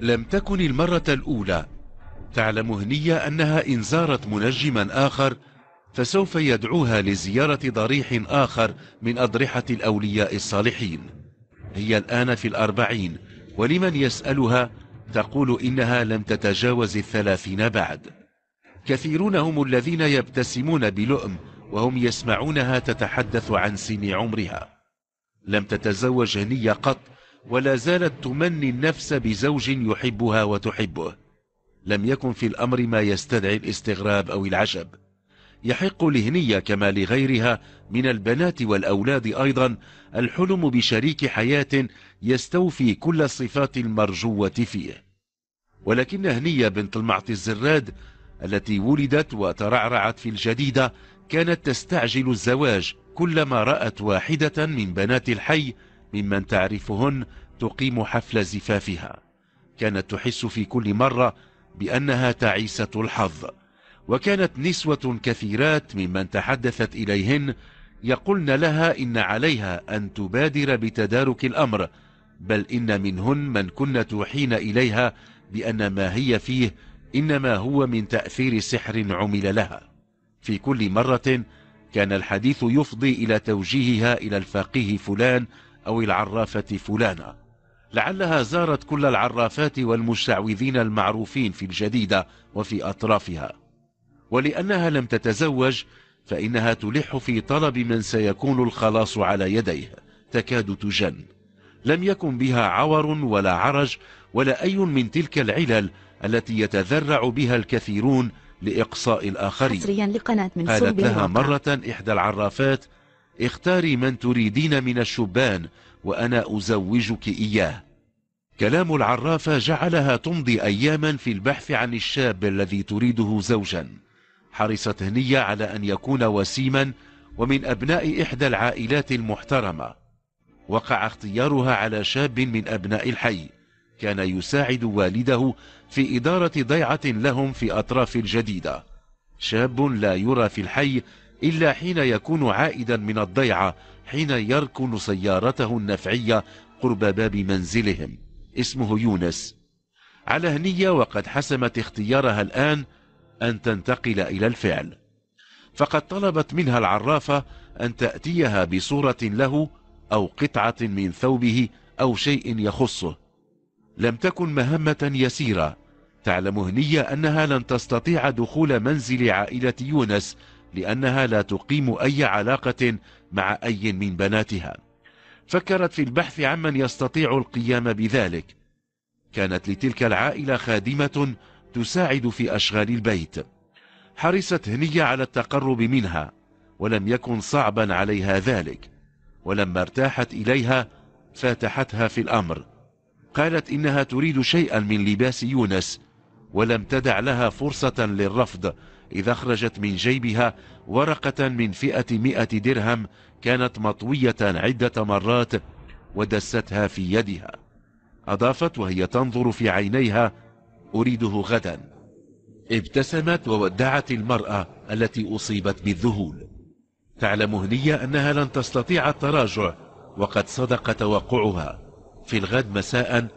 لم تكن المرة الأولى تعلم هنية أنها إن زارت منجما آخر فسوف يدعوها لزيارة ضريح آخر من أضرحة الأولياء الصالحين هي الآن في الأربعين ولمن يسألها تقول إنها لم تتجاوز الثلاثين بعد كثيرون هم الذين يبتسمون بلؤم وهم يسمعونها تتحدث عن سن عمرها لم تتزوج هنية قط ولا زالت تمني النفس بزوج يحبها وتحبه لم يكن في الأمر ما يستدعي الاستغراب أو العجب يحق لهنية كما لغيرها من البنات والأولاد أيضا الحلم بشريك حياة يستوفي كل الصفات المرجوة فيه ولكن هنية بنت المعطي الزراد التي ولدت وترعرعت في الجديدة كانت تستعجل الزواج كلما رأت واحدة من بنات الحي ممن تعرفهن تقيم حفل زفافها كانت تحس في كل مرة بأنها تعيسة الحظ وكانت نسوة كثيرات ممن تحدثت إليهن يقولن لها إن عليها أن تبادر بتدارك الأمر بل إن منهن من كن توحين إليها بأن ما هي فيه إنما هو من تأثير سحر عمل لها في كل مرة كان الحديث يفضي إلى توجيهها إلى الفقيه فلان أو العرافة فلانة لعلها زارت كل العرافات والمشعوذين المعروفين في الجديدة وفي أطرافها ولأنها لم تتزوج فإنها تلح في طلب من سيكون الخلاص على يديه تكاد تجن لم يكن بها عور ولا عرج ولا أي من تلك العلل التي يتذرع بها الكثيرون لإقصاء الآخرين قالت لها مرة إحدى العرافات اختاري من تريدين من الشبان وأنا أزوجك إياه كلام العرافة جعلها تمضي أياما في البحث عن الشاب الذي تريده زوجا حرصت هنية على أن يكون وسيما ومن أبناء إحدى العائلات المحترمة وقع اختيارها على شاب من أبناء الحي كان يساعد والده في إدارة ضيعة لهم في أطراف الجديدة شاب لا يرى في الحي إلا حين يكون عائدا من الضيعة حين يركن سيارته النفعية قرب باب منزلهم اسمه يونس على هنية وقد حسمت اختيارها الآن أن تنتقل إلى الفعل فقد طلبت منها العرافة أن تأتيها بصورة له أو قطعة من ثوبه أو شيء يخصه لم تكن مهمة يسيرة تعلم هنية أنها لن تستطيع دخول منزل عائلة يونس لأنها لا تقيم أي علاقة مع أي من بناتها فكرت في البحث عمن يستطيع القيام بذلك كانت لتلك العائلة خادمة تساعد في أشغال البيت حرصت هنية على التقرب منها ولم يكن صعبا عليها ذلك ولما ارتاحت إليها فاتحتها في الأمر قالت إنها تريد شيئا من لباس يونس ولم تدع لها فرصة للرفض إذا أخرجت من جيبها ورقة من فئة مئة درهم كانت مطوية عدة مرات ودستها في يدها أضافت وهي تنظر في عينيها أريده غدا ابتسمت وودعت المرأة التي أصيبت بالذهول تعلم هنية أنها لن تستطيع التراجع وقد صدق توقعها في الغد مساء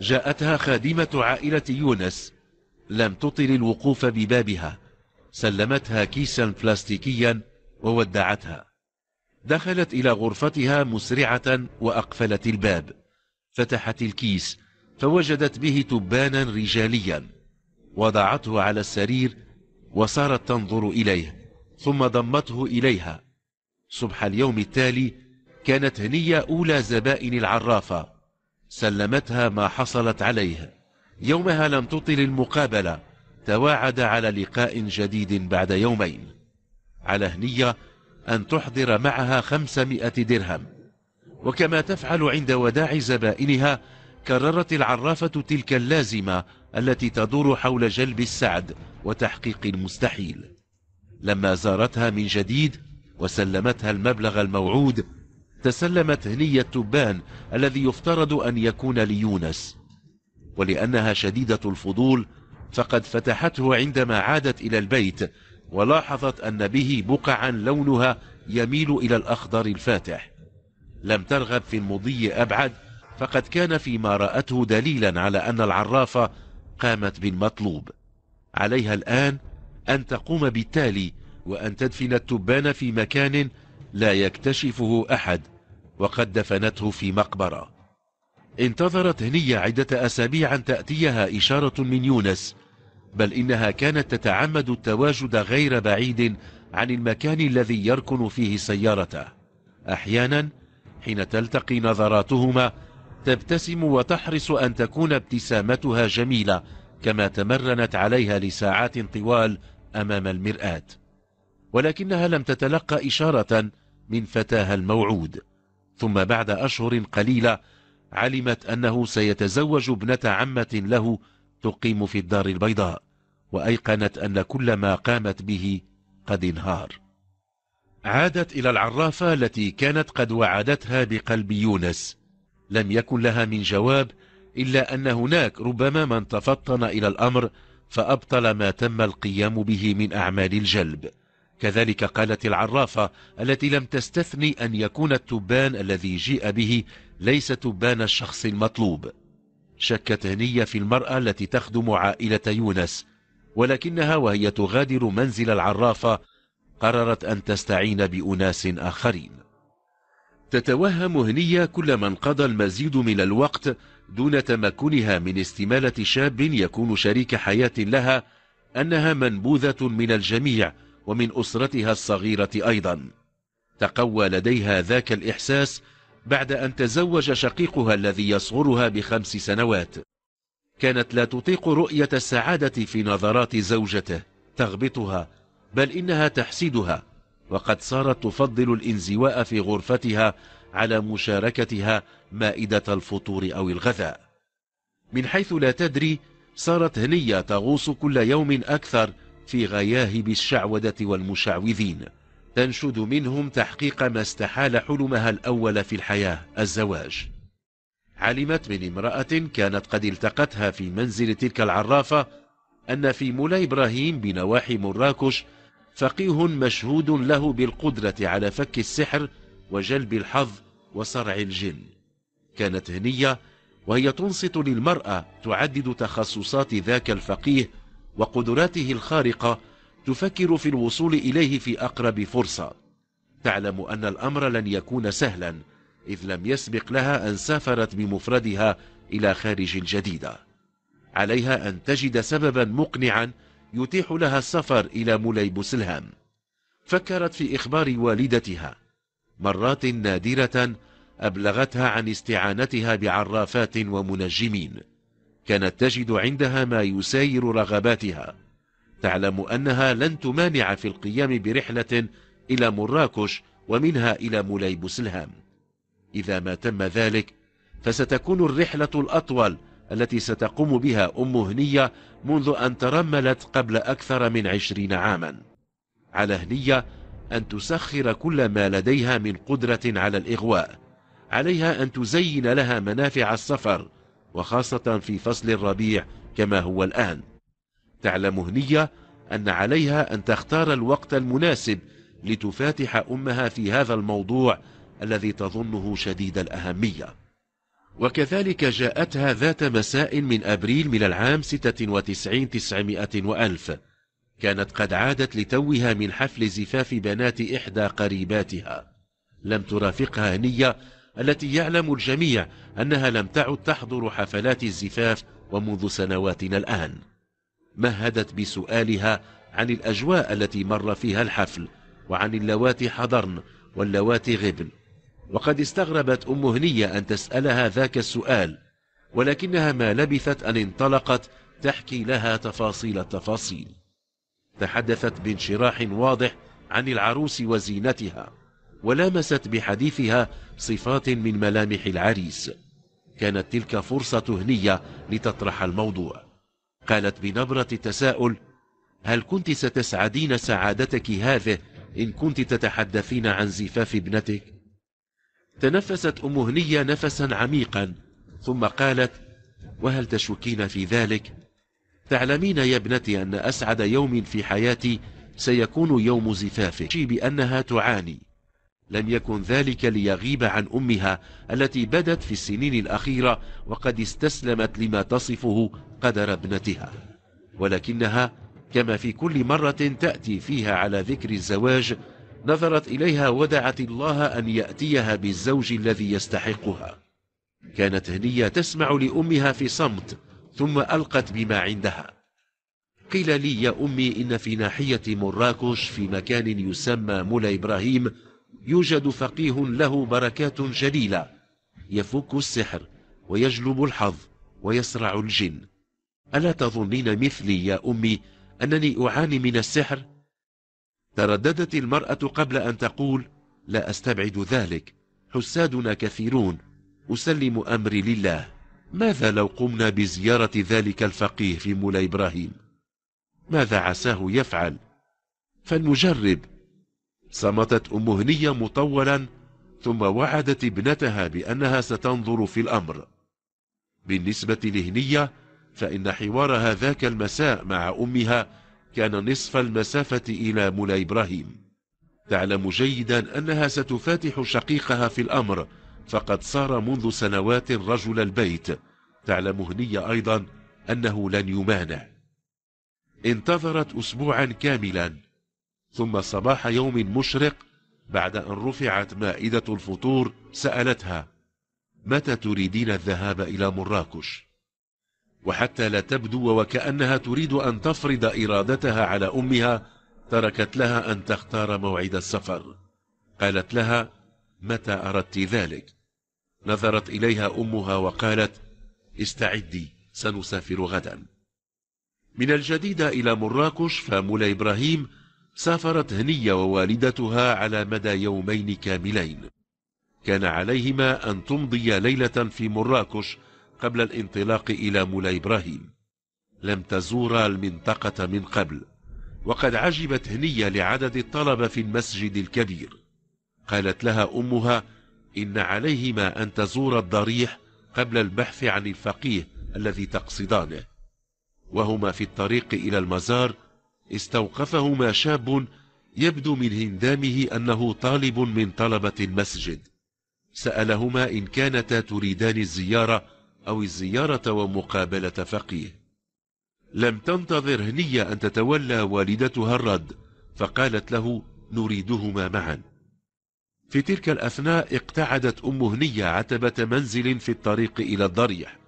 جاءتها خادمة عائلة يونس لم تطل الوقوف ببابها سلمتها كيسا بلاستيكيا وودعتها دخلت إلى غرفتها مسرعة وأقفلت الباب فتحت الكيس فوجدت به تبانا رجاليا وضعته على السرير وصارت تنظر إليه ثم ضمته إليها صبح اليوم التالي كانت هنية أولى زبائن العرافة سلمتها ما حصلت عليه يومها لم تطل المقابلة تواعد على لقاء جديد بعد يومين على هنية أن تحضر معها خمسمائة درهم وكما تفعل عند وداع زبائنها كررت العرافة تلك اللازمة التي تدور حول جلب السعد وتحقيق المستحيل لما زارتها من جديد وسلمتها المبلغ الموعود تسلمت هنية التبان الذي يفترض أن يكون ليونس ولأنها شديدة الفضول فقد فتحته عندما عادت إلى البيت ولاحظت أن به بقعا لونها يميل إلى الأخضر الفاتح لم ترغب في المضي أبعد فقد كان فيما رأته دليلا على أن العرافة قامت بالمطلوب عليها الآن أن تقوم بالتالي وأن تدفن التبان في مكان لا يكتشفه أحد وقد دفنته في مقبره انتظرت هنية عدة أسابيع أن تأتيها إشارة من يونس بل إنها كانت تتعمد التواجد غير بعيد عن المكان الذي يركن فيه سيارته أحيانا حين تلتقي نظراتهما تبتسم وتحرص أن تكون ابتسامتها جميلة كما تمرنت عليها لساعات طوال أمام المرآة ولكنها لم تتلقى إشارة من فتاها الموعود ثم بعد أشهر قليلة علمت أنه سيتزوج ابنة عمة له تقيم في الدار البيضاء وأيقنت أن كل ما قامت به قد انهار عادت إلى العرافة التي كانت قد وعدتها بقلب يونس لم يكن لها من جواب إلا أن هناك ربما من تفطن إلى الأمر فأبطل ما تم القيام به من أعمال الجلب كذلك قالت العرافة التي لم تستثني أن يكون التبان الذي جيء به ليس تبان الشخص المطلوب شكت هنية في المرأة التي تخدم عائلة يونس ولكنها وهي تغادر منزل العرافة قررت أن تستعين بأناس آخرين تتوهم هنية كلما انقضى المزيد من الوقت دون تمكنها من استمالة شاب يكون شريك حياة لها أنها منبوذة من الجميع ومن أسرتها الصغيرة أيضا تقوى لديها ذاك الإحساس بعد أن تزوج شقيقها الذي يصغرها بخمس سنوات كانت لا تطيق رؤية السعادة في نظرات زوجته تغبطها بل إنها تحسدها وقد صارت تفضل الانزواء في غرفتها على مشاركتها مائدة الفطور أو الغذاء من حيث لا تدري صارت هنية تغوص كل يوم أكثر في غياهب الشعودة والمشعوذين تنشد منهم تحقيق ما استحال حلمها الأول في الحياة الزواج علمت من امرأة كانت قد التقتها في منزل تلك العرافة أن في مولى إبراهيم بنواحي مراكش فقيه مشهود له بالقدرة على فك السحر وجلب الحظ وصرع الجن كانت هنية وهي تنصت للمرأة تعدد تخصصات ذاك الفقيه وقدراته الخارقة تفكر في الوصول إليه في أقرب فرصة تعلم أن الأمر لن يكون سهلا إذ لم يسبق لها أن سافرت بمفردها إلى خارج الجديدة عليها أن تجد سببا مقنعا يتيح لها السفر إلى مولاي بوسلهام فكرت في إخبار والدتها مرات نادرة أبلغتها عن استعانتها بعرافات ومنجمين كانت تجد عندها ما يساير رغباتها تعلم أنها لن تمانع في القيام برحلة إلى مراكش ومنها إلى مليبس الهام إذا ما تم ذلك فستكون الرحلة الأطول التي ستقوم بها أم هنية منذ أن ترملت قبل أكثر من عشرين عاما على هنية أن تسخر كل ما لديها من قدرة على الإغواء عليها أن تزين لها منافع السفر وخاصة في فصل الربيع كما هو الآن تعلم هنية أن عليها أن تختار الوقت المناسب لتفاتح أمها في هذا الموضوع الذي تظنه شديد الأهمية وكذلك جاءتها ذات مساء من أبريل من العام 96 900 وألف كانت قد عادت لتوها من حفل زفاف بنات إحدى قريباتها لم ترافقها هنية التي يعلم الجميع أنها لم تعد تحضر حفلات الزفاف ومنذ سنواتنا الآن مهدت بسؤالها عن الأجواء التي مر فيها الحفل وعن اللواتي حضرن واللواتي غبن وقد استغربت أم هنية أن تسألها ذاك السؤال ولكنها ما لبثت أن انطلقت تحكي لها تفاصيل التفاصيل تحدثت بانشراح واضح عن العروس وزينتها ولامست بحديثها صفات من ملامح العريس كانت تلك فرصة هنية لتطرح الموضوع قالت بنبرة تساؤل هل كنت ستسعدين سعادتك هذه إن كنت تتحدثين عن زفاف ابنتك؟ تنفست أم هنية نفسا عميقا ثم قالت وهل تشكين في ذلك؟ تعلمين يا ابنتي أن أسعد يوم في حياتي سيكون يوم زفافك بأنها تعاني لم يكن ذلك ليغيب عن أمها التي بدت في السنين الأخيرة وقد استسلمت لما تصفه قدر ابنتها ولكنها كما في كل مرة تأتي فيها على ذكر الزواج نظرت إليها ودعت الله أن يأتيها بالزوج الذي يستحقها كانت هنية تسمع لأمها في صمت ثم ألقت بما عندها قيل لي يا أمي إن في ناحية مراكش في مكان يسمى مولى إبراهيم يوجد فقيه له بركات جليلة يفك السحر ويجلب الحظ ويسرع الجن ألا تظنين مثلي يا أمي أنني أعاني من السحر؟ ترددت المرأة قبل أن تقول لا أستبعد ذلك حسادنا كثيرون أسلم أمري لله ماذا لو قمنا بزيارة ذلك الفقيه في مولى إبراهيم؟ ماذا عساه يفعل؟ فلنجرب صمتت أم هنية مطولا ثم وعدت ابنتها بأنها ستنظر في الأمر بالنسبة لهنية فإن حوارها ذاك المساء مع أمها كان نصف المسافة إلى مولى إبراهيم تعلم جيدا أنها ستفاتح شقيقها في الأمر فقد صار منذ سنوات رجل البيت تعلم هنية أيضا أنه لن يمانع انتظرت أسبوعا كاملا ثم صباح يوم مشرق بعد أن رفعت مائدة الفطور سألتها متى تريدين الذهاب إلى مراكش؟ وحتى لا تبدو وكأنها تريد أن تفرض إرادتها على أمها تركت لها أن تختار موعد السفر قالت لها متى أردت ذلك؟ نظرت إليها أمها وقالت استعدي سنسافر غدا من الجديدة إلى مراكش فمولى إبراهيم سافرت هنية ووالدتها على مدى يومين كاملين كان عليهما أن تمضي ليلة في مراكش قبل الانطلاق إلى مولاي إبراهيم لم تزورا المنطقة من قبل وقد عجبت هنية لعدد الطلبة في المسجد الكبير قالت لها أمها إن عليهما أن تزور الضريح قبل البحث عن الفقيه الذي تقصدانه وهما في الطريق إلى المزار استوقفهما شاب يبدو من هندامه أنه طالب من طلبة المسجد سألهما إن كانتا تريدان الزيارة أو الزيارة ومقابلة فقيه لم تنتظر هنية أن تتولى والدتها الرد فقالت له نريدهما معا في تلك الأثناء اقتعدت أم هنية عتبة منزل في الطريق إلى الضريح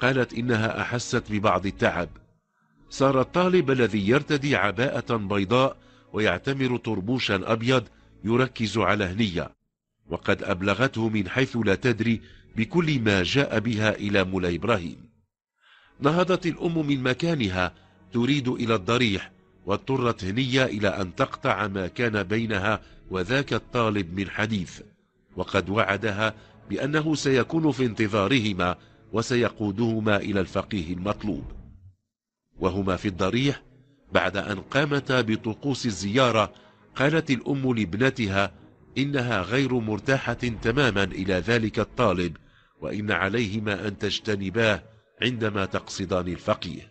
قالت إنها أحست ببعض التعب صار الطالب الذي يرتدي عباءة بيضاء ويعتمر طربوشا أبيض يركز على هنية وقد أبلغته من حيث لا تدري بكل ما جاء بها إلى مولى إبراهيم نهضت الأم من مكانها تريد إلى الضريح واضطرت هنية إلى أن تقطع ما كان بينها وذاك الطالب من حديث وقد وعدها بأنه سيكون في انتظارهما وسيقودهما إلى الفقيه المطلوب وهما في الضريح بعد أن قامتا بطقوس الزيارة قالت الأم لابنتها إنها غير مرتاحة تماما إلى ذلك الطالب وإن عليهما أن تجتنباه عندما تقصدان الفقيه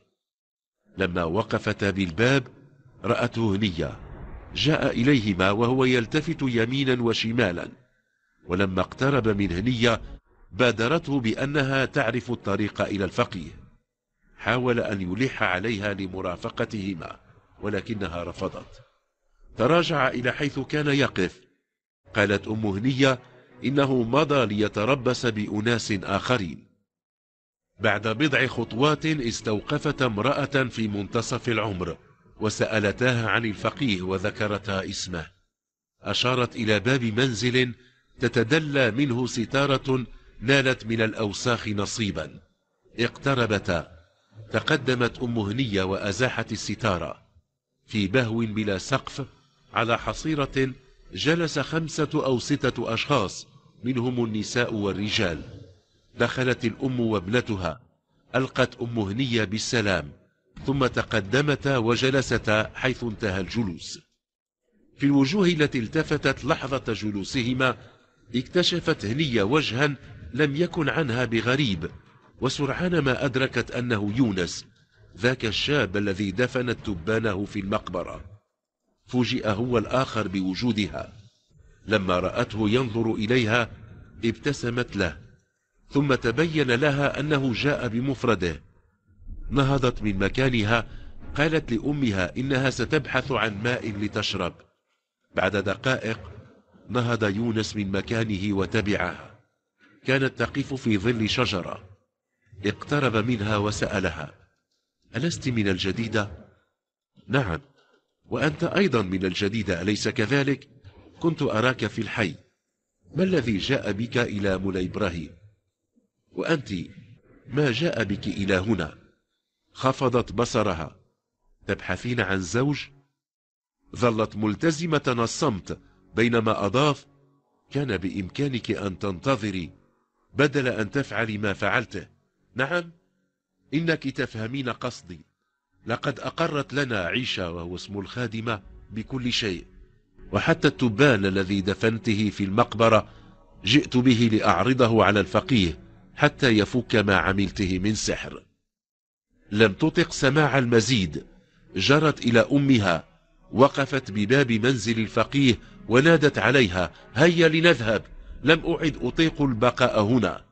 لما وقفتا بالباب رأته هنية جاء إليهما وهو يلتفت يمينا وشمالا ولما اقترب من هنية بادرته بأنها تعرف الطريق إلى الفقيه حاول أن يلح عليها لمرافقتهما ولكنها رفضت تراجع إلى حيث كان يقف قالت أم هنية إنه مضى ليتربص بأناس آخرين بعد بضع خطوات استوقفت امرأة في منتصف العمر وسألتاها عن الفقيه وذكرتا اسمه أشارت إلى باب منزل تتدلى منه ستارة نالت من الأوساخ نصيبا اقتربتا تقدمت أم هنية وأزاحت الستارة في بهو بلا سقف على حصيرة جلس خمسة أو ستة أشخاص منهم النساء والرجال دخلت الأم وابنتها ألقت أم هنية بالسلام ثم تقدمتا وجلستا حيث انتهى الجلوس في الوجوه التي التفتت لحظة جلوسهما اكتشفت هنية وجها لم يكن عنها بغريب وسرعان ما أدركت أنه يونس ذاك الشاب الذي دفنت تبانه في المقبرة فوجئ هو الآخر بوجودها لما رأته ينظر إليها ابتسمت له ثم تبين لها أنه جاء بمفرده نهضت من مكانها قالت لأمها إنها ستبحث عن ماء لتشرب بعد دقائق نهض يونس من مكانه وتبعها كانت تقف في ظل شجرة اقترب منها وسألها ألست من الجديدة؟ نعم وأنت أيضا من الجديدة أليس كذلك؟ كنت أراك في الحي ما الذي جاء بك إلى مولى إبراهيم؟ وأنت ما جاء بك إلى هنا؟ خفضت بصرها تبحثين عن زوج؟ ظلت ملتزمة الصمت بينما أضاف كان بإمكانك أن تنتظري بدل أن تفعلي ما فعلته نعم إنك تفهمين قصدي لقد أقرت لنا عيشة وهو اسم الخادمة بكل شيء وحتى التبان الذي دفنته في المقبرة جئت به لأعرضه على الفقيه حتى يفك ما عملته من سحر لم تطق سماع المزيد جرت إلى أمها وقفت بباب منزل الفقيه ونادت عليها هيا لنذهب لم أعد أطيق البقاء هنا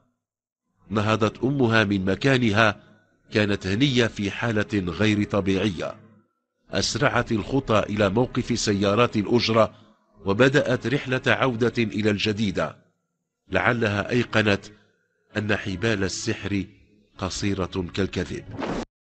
نهضت أمها من مكانها كانت هنية في حالة غير طبيعية أسرعت الخطى إلى موقف سيارات الأجرة وبدأت رحلة عودة إلى الجديدة لعلها أيقنت أن حبال السحر قصيرة كالكذب